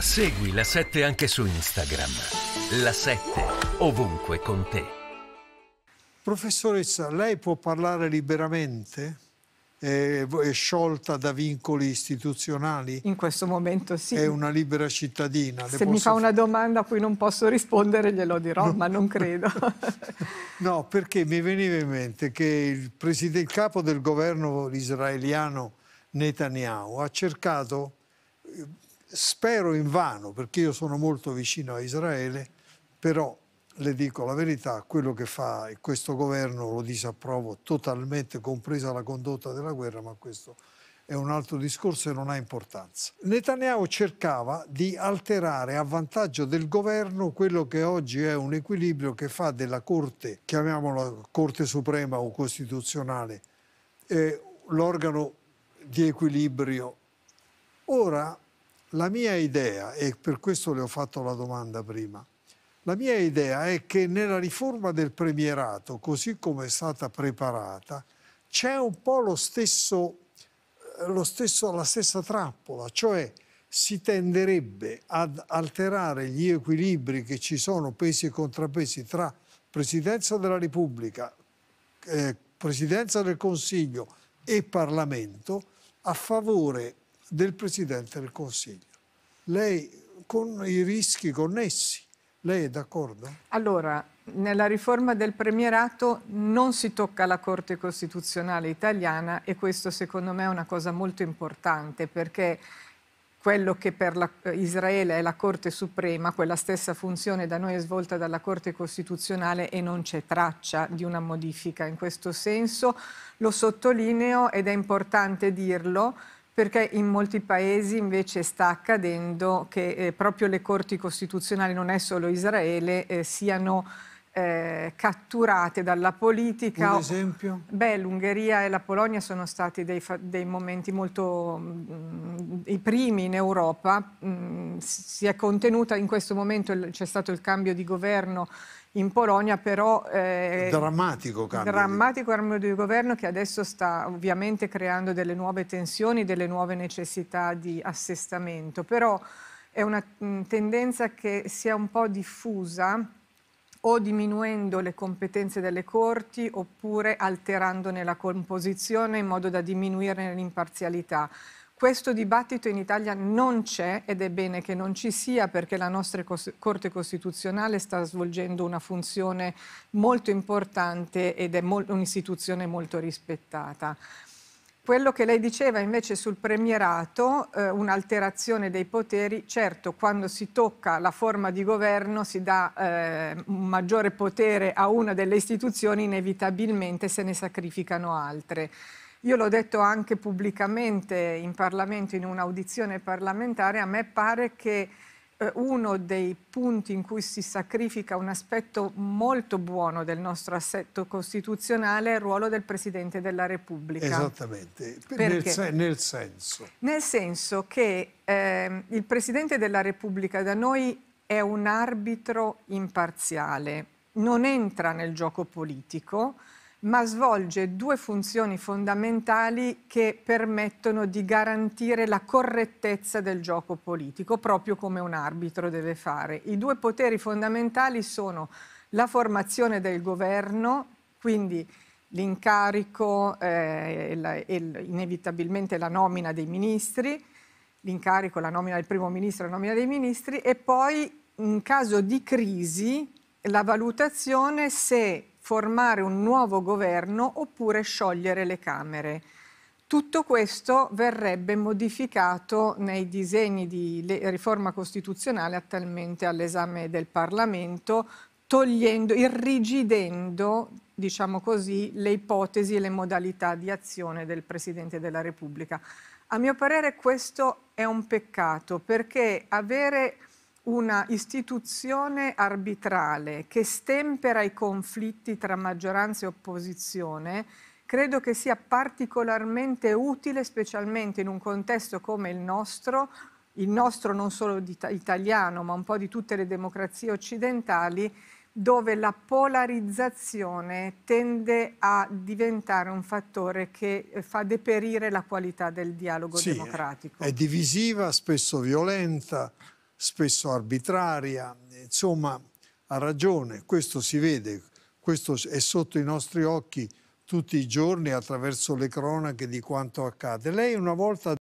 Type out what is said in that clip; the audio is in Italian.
Segui la 7 anche su Instagram. La 7 ovunque con te. Professoressa, lei può parlare liberamente? È sciolta da vincoli istituzionali? In questo momento sì. È una libera cittadina. Se posso... mi fa una domanda a cui non posso rispondere glielo dirò, no. ma non credo. no, perché mi veniva in mente che il, presid... il capo del governo israeliano Netanyahu ha cercato Spero in vano, perché io sono molto vicino a Israele, però le dico la verità, quello che fa questo governo lo disapprovo totalmente, compresa la condotta della guerra, ma questo è un altro discorso e non ha importanza. Netanyahu cercava di alterare a vantaggio del governo quello che oggi è un equilibrio che fa della Corte, chiamiamola Corte Suprema o Costituzionale, eh, l'organo di equilibrio. Ora la mia idea, e per questo le ho fatto la domanda prima, la mia idea è che nella riforma del premierato, così come è stata preparata, c'è un po' lo stesso, lo stesso, la stessa trappola, cioè si tenderebbe ad alterare gli equilibri che ci sono, pesi e contrapesi, tra Presidenza della Repubblica, eh, Presidenza del Consiglio e Parlamento, a favore del Presidente del Consiglio lei con i rischi connessi. Lei è d'accordo? Allora, nella riforma del premierato non si tocca la Corte Costituzionale italiana e questo secondo me è una cosa molto importante perché quello che per la, Israele è la Corte Suprema, quella stessa funzione da noi è svolta dalla Corte Costituzionale e non c'è traccia di una modifica in questo senso. Lo sottolineo ed è importante dirlo perché in molti paesi invece sta accadendo che eh, proprio le corti costituzionali, non è solo Israele, eh, siano eh, catturate dalla politica. Un esempio? Beh, l'Ungheria e la Polonia sono stati dei, dei momenti molto mh, mm, i primi in Europa. Mh, mm, si è contenuta in questo momento, c'è stato il cambio di governo in Polonia però... Eh, drammatico cambio. Drammatico cambio di governo che adesso sta ovviamente creando delle nuove tensioni, delle nuove necessità di assestamento, però è una mm, tendenza che si è un po' diffusa o diminuendo le competenze delle corti oppure alterandone la composizione in modo da diminuirne l'imparzialità. Questo dibattito in Italia non c'è ed è bene che non ci sia perché la nostra Corte Costituzionale sta svolgendo una funzione molto importante ed è un'istituzione molto rispettata. Quello che lei diceva invece sul premierato, eh, un'alterazione dei poteri, certo quando si tocca la forma di governo si dà eh, un maggiore potere a una delle istituzioni, inevitabilmente se ne sacrificano altre. Io l'ho detto anche pubblicamente in Parlamento, in un'audizione parlamentare, a me pare che eh, uno dei punti in cui si sacrifica un aspetto molto buono del nostro assetto costituzionale è il ruolo del Presidente della Repubblica. Esattamente, nel, nel, senso. Nel senso che eh, il Presidente della Repubblica da noi è un arbitro imparziale, non entra nel gioco politico, ma svolge due funzioni fondamentali che permettono di garantire la correttezza del gioco politico, proprio come un arbitro deve fare. I due poteri fondamentali sono la formazione del governo, quindi l'incarico eh, e, e inevitabilmente la nomina dei ministri, l'incarico, la nomina del primo ministro, la nomina dei ministri e poi in caso di crisi la valutazione se formare un nuovo governo oppure sciogliere le Camere. Tutto questo verrebbe modificato nei disegni di riforma costituzionale attualmente all'esame del Parlamento, togliendo, irrigidendo, diciamo così, le ipotesi e le modalità di azione del Presidente della Repubblica. A mio parere questo è un peccato perché avere una istituzione arbitrale che stempera i conflitti tra maggioranza e opposizione credo che sia particolarmente utile, specialmente in un contesto come il nostro, il nostro non solo italiano, ma un po' di tutte le democrazie occidentali, dove la polarizzazione tende a diventare un fattore che eh, fa deperire la qualità del dialogo sì, democratico. È divisiva, spesso violenta, spesso arbitraria. Insomma, ha ragione, questo si vede, questo è sotto i nostri occhi tutti i giorni attraverso le cronache di quanto accade. Lei una volta